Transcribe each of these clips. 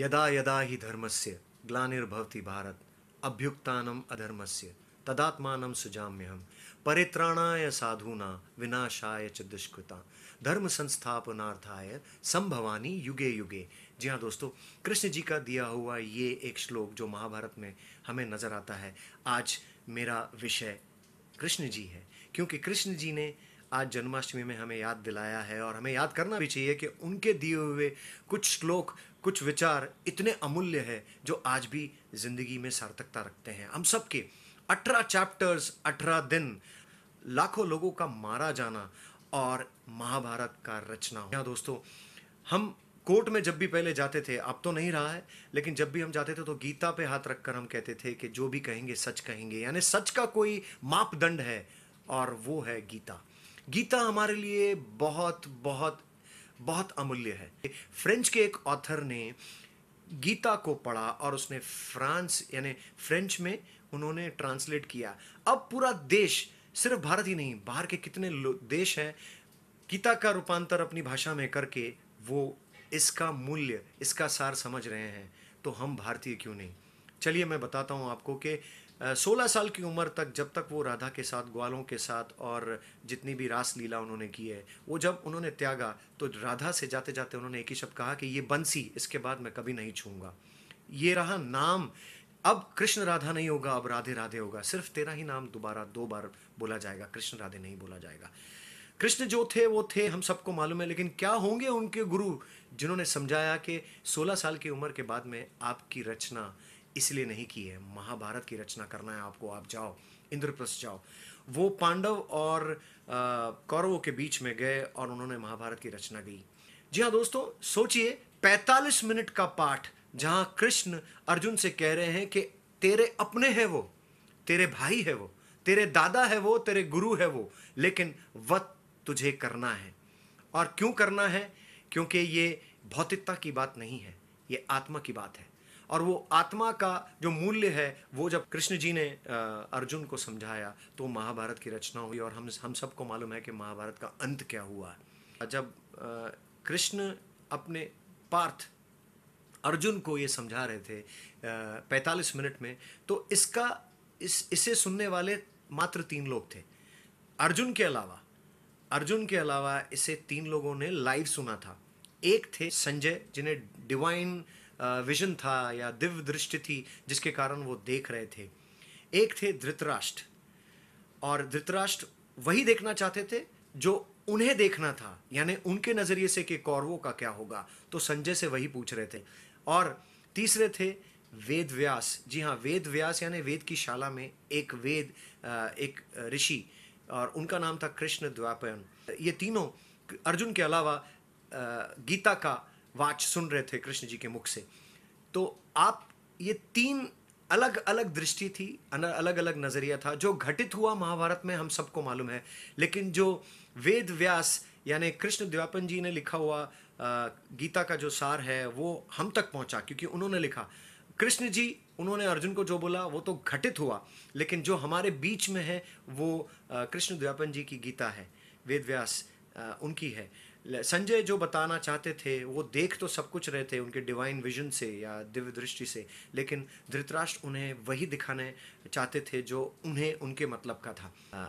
यदा यदा ही धर्म से ग्लार्भवती भारत अभ्युक्तानम अधर्मस्य तदात्मानं हम परित्राणाय साधुना विनाशाय च दुष्कृता धर्म संस्थापनार्थाय संभवानी युगे युगे जी हाँ दोस्तों कृष्ण जी का दिया हुआ ये एक श्लोक जो महाभारत में हमें नज़र आता है आज मेरा विषय कृष्ण जी है क्योंकि कृष्ण जी ने आज जन्माष्टमी में हमें याद दिलाया है और हमें याद करना भी चाहिए कि उनके दिए हुए कुछ श्लोक कुछ विचार इतने अमूल्य है जो आज भी ज़िंदगी में सार्थकता रखते हैं हम सब के अठारह चैप्टर्स अठारह दिन लाखों लोगों का मारा जाना और महाभारत का रचना होना दोस्तों हम कोर्ट में जब भी पहले जाते थे अब तो नहीं रहा है लेकिन जब भी हम जाते थे तो गीता पे हाथ रखकर हम कहते थे कि जो भी कहेंगे सच कहेंगे यानी सच का कोई मापदंड है और वो है गीता गीता हमारे लिए बहुत बहुत बहुत अमूल्य है फ्रेंच के एक ऑथर ने गीता को पढ़ा और उसने फ्रांस यानी फ्रेंच में उन्होंने ट्रांसलेट किया अब पूरा देश सिर्फ भारत ही नहीं बाहर के कितने देश हैं गीता का रूपांतर अपनी भाषा में करके वो इसका मूल्य इसका सार समझ रहे हैं तो हम भारतीय क्यों नहीं चलिए मैं बताता हूँ आपको कि सोलह साल की उम्र तक जब तक वो राधा के साथ ग्वालों के साथ और जितनी भी रास लीला उन्होंने की है वो जब उन्होंने त्यागा तो राधा से जाते जाते उन्होंने एक ही शब्द कहा कि ये बंसी इसके बाद मैं कभी नहीं छूंगा ये रहा नाम अब कृष्ण राधा नहीं होगा अब राधे राधे होगा सिर्फ तेरा ही नाम दोबारा दो बार बोला जाएगा कृष्ण राधे नहीं बोला जाएगा कृष्ण जो थे वो थे हम सबको मालूम है लेकिन क्या होंगे उनके गुरु जिन्होंने समझाया कि 16 साल की उम्र के बाद में आपकी रचना इसलिए नहीं की है महाभारत की रचना करना है आपको आप जाओ इंद्रप्रस्थ जाओ वो पांडव और कौरवों के बीच में गए और उन्होंने महाभारत की रचना की जी हाँ दोस्तों सोचिए 45 मिनट का पाठ जहां कृष्ण अर्जुन से कह रहे हैं कि तेरे अपने हैं वो तेरे भाई है वो तेरे दादा है वो तेरे गुरु है वो लेकिन वत तुझे करना है और क्यों करना है क्योंकि ये भौतिकता की बात नहीं है ये आत्मा की बात है और वो आत्मा का जो मूल्य है वो जब कृष्ण जी ने अर्जुन को समझाया तो महाभारत की रचना हुई और हम हम सबको मालूम है कि महाभारत का अंत क्या हुआ जब कृष्ण अपने पार्थ अर्जुन को ये समझा रहे थे 45 मिनट में तो इसका इस इसे सुनने वाले मात्र तीन लोग थे अर्जुन के अलावा अर्जुन के अलावा इसे तीन लोगों ने लाइव सुना था एक थे संजय जिन्हें डिवाइन विजन था या दिव्य दृष्टि थी जिसके कारण वो देख रहे थे एक थे धृतराष्ट्र और धृतराष्ट्र वही देखना चाहते थे जो उन्हें देखना था यानी उनके नज़रिए से कि कौरवों का क्या होगा तो संजय से वही पूछ रहे थे और तीसरे थे वेद व्यास जी हाँ वेद व्यास यानी वेद की शाला में एक वेद एक ऋषि और उनका नाम था कृष्ण द्वापयन ये तीनों अर्जुन के अलावा गीता का वाच सुन रहे थे कृष्ण जी के मुख से तो आप ये तीन अलग अलग दृष्टि थी अलग अलग नज़रिया था जो घटित हुआ महाभारत में हम सबको मालूम है लेकिन जो वेद व्यास यानी कृष्ण द्वापन जी ने लिखा हुआ गीता का जो सार है वो हम तक पहुंचा क्योंकि उन्होंने लिखा कृष्ण जी उन्होंने अर्जुन को जो बोला वो तो घटित हुआ लेकिन जो हमारे बीच में है वो कृष्ण द्व्यापन जी की गीता है वेद व्यास उनकी है संजय जो बताना चाहते थे वो देख तो सब कुछ रहे थे उनके डिवाइन विजन से या दिव्य दृष्टि से लेकिन धृतराष्ट्र उन्हें वही दिखाने चाहते थे जो उन्हें उनके मतलब का था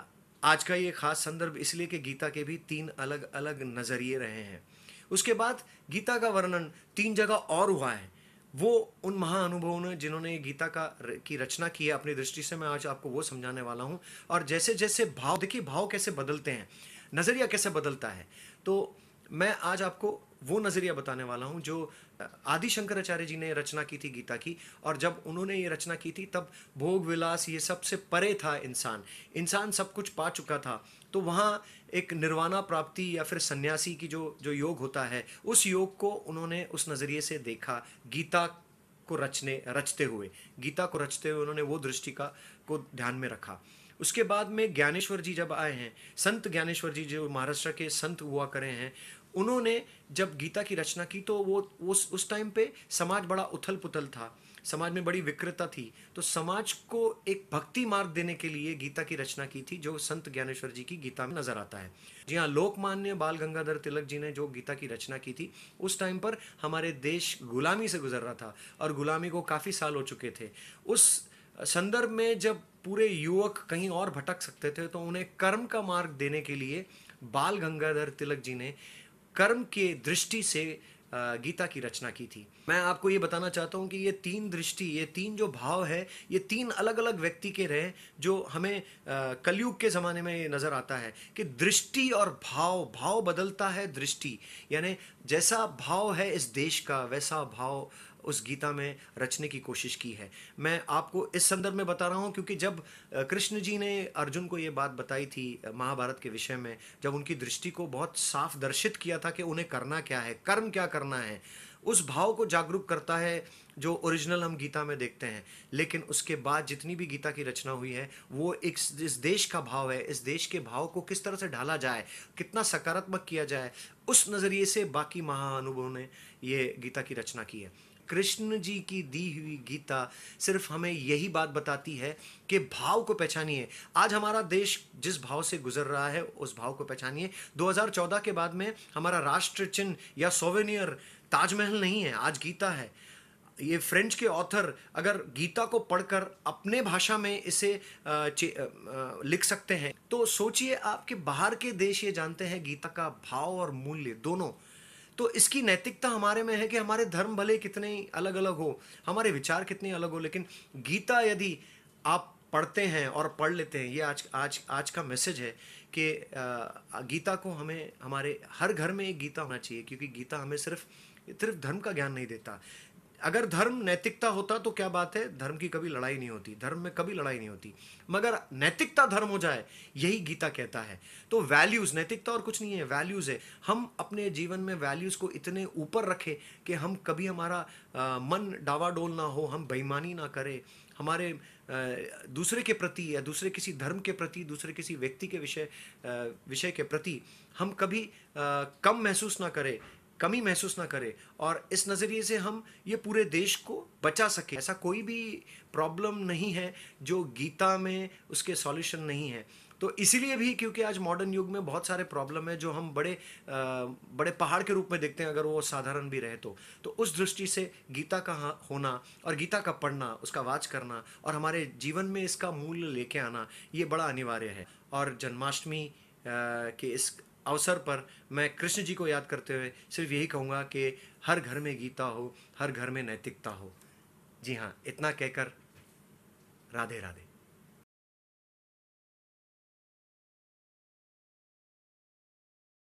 आज का ये खास संदर्भ इसलिए कि गीता के भी तीन अलग अलग नज़रिए रहे हैं उसके बाद गीता का वर्णन तीन जगह और हुआ है वो उन महाअनुभवों ने जिन्होंने गीता का की रचना की है अपनी दृष्टि से मैं आज आपको वो समझाने वाला हूँ और जैसे जैसे भाव देखिए भाव कैसे बदलते हैं नज़रिया कैसे बदलता है तो मैं आज आपको वो नज़रिया बताने वाला हूँ जो आदि शंकराचार्य जी ने रचना की थी गीता की और जब उन्होंने ये रचना की थी तब भोग विलास ये सबसे परे था इंसान इंसान सब कुछ पा चुका था तो वहाँ एक निर्वाणा प्राप्ति या फिर सन्यासी की जो जो योग होता है उस योग को उन्होंने उस नज़रिए से देखा गीता को रचने रचते हुए गीता को रचते हुए उन्होंने वो दृष्टि का को ध्यान में रखा उसके बाद में ज्ञानेश्वर जी जब आए हैं संत ज्ञानेश्वर जी जो महाराष्ट्र के संत हुआ करे हैं उन्होंने जब गीता की रचना की तो वो उस उस टाइम पे समाज बड़ा उथल पुथल था समाज में बड़ी विकृता थी तो समाज को एक भक्ति मार्ग देने के लिए गीता की रचना की थी जो संत ज्ञानेश्वर जी की गीता में नजर आता है जी हाँ लोकमान्य बाल गंगाधर तिलक जी ने जो गीता की रचना की थी उस टाइम पर हमारे देश गुलामी से गुजर रहा था और गुलामी को काफ़ी साल हो चुके थे उस संदर्भ में जब पूरे युवक कहीं और भटक सकते थे तो उन्हें कर्म का मार्ग देने के लिए बाल गंगाधर तिलक जी ने कर्म के दृष्टि से गीता की रचना की थी मैं आपको ये बताना चाहता हूँ कि ये तीन दृष्टि ये तीन जो भाव है ये तीन अलग अलग व्यक्ति के रहे जो हमें कलयुग के ज़माने में नज़र आता है कि दृष्टि और भाव भाव बदलता है दृष्टि यानी जैसा भाव है इस देश का वैसा भाव उस गीता में रचने की कोशिश की है मैं आपको इस संदर्भ में बता रहा हूँ क्योंकि जब कृष्ण जी ने अर्जुन को ये बात बताई थी महाभारत के विषय में जब उनकी दृष्टि को बहुत साफ दर्शित किया था कि उन्हें करना क्या है कर्म क्या करना है उस भाव को जागरूक करता है जो ओरिजिनल हम गीता में देखते हैं लेकिन उसके बाद जितनी भी गीता की रचना हुई है वो एक इस देश का भाव है इस देश के भाव को किस तरह से ढाला जाए कितना सकारात्मक किया जाए उस नज़रिए से बाकी महानुभवों ने ये गीता की रचना की है कृष्ण जी की दी हुई गीता सिर्फ हमें यही बात बताती है कि भाव को पहचानिए आज हमारा देश जिस भाव से गुजर रहा है उस भाव को पहचानिए 2014 के बाद में हमारा राष्ट्र चिन्ह या सोवेनियर ताजमहल नहीं है आज गीता है ये फ्रेंच के ऑथर अगर गीता को पढ़कर अपने भाषा में इसे लिख सकते हैं तो सोचिए आपके बाहर के देश ये जानते हैं गीता का भाव और मूल्य दोनों तो इसकी नैतिकता हमारे में है कि हमारे धर्म भले कितने अलग अलग हो हमारे विचार कितने अलग हो लेकिन गीता यदि आप पढ़ते हैं और पढ़ लेते हैं ये आज आज आज का मैसेज है कि गीता को हमें हमारे हर घर में एक गीता होना चाहिए क्योंकि गीता हमें सिर्फ सिर्फ धर्म का ज्ञान नहीं देता अगर धर्म नैतिकता होता तो क्या बात है धर्म की कभी लड़ाई नहीं होती धर्म में कभी लड़ाई नहीं होती मगर नैतिकता धर्म हो जाए यही गीता कहता है तो वैल्यूज़ नैतिकता और कुछ नहीं है वैल्यूज़ है हम अपने जीवन में वैल्यूज़ को इतने ऊपर रखें कि हम कभी हमारा आ, मन डावाडोल ना हो हम बेईमानी ना करें हमारे दूसरे के प्रति या दूसरे किसी धर्म के प्रति दूसरे किसी व्यक्ति के विषय विषय के प्रति हम कभी कम महसूस ना करें कमी महसूस ना करे और इस नज़रिए से हम ये पूरे देश को बचा सके ऐसा कोई भी प्रॉब्लम नहीं है जो गीता में उसके सॉल्यूशन नहीं है तो इसीलिए भी क्योंकि आज मॉडर्न युग में बहुत सारे प्रॉब्लम है जो हम बड़े आ, बड़े पहाड़ के रूप में देखते हैं अगर वो साधारण भी रहे तो तो उस दृष्टि से गीता का होना और गीता का पढ़ना उसका वाच करना और हमारे जीवन में इसका मूल्य लेके आना ये बड़ा अनिवार्य है और जन्माष्टमी के इस अवसर पर मैं कृष्ण जी को याद करते हुए सिर्फ यही कहूँगा कि हर घर में गीता हो हर घर में नैतिकता हो जी हाँ इतना कहकर राधे राधे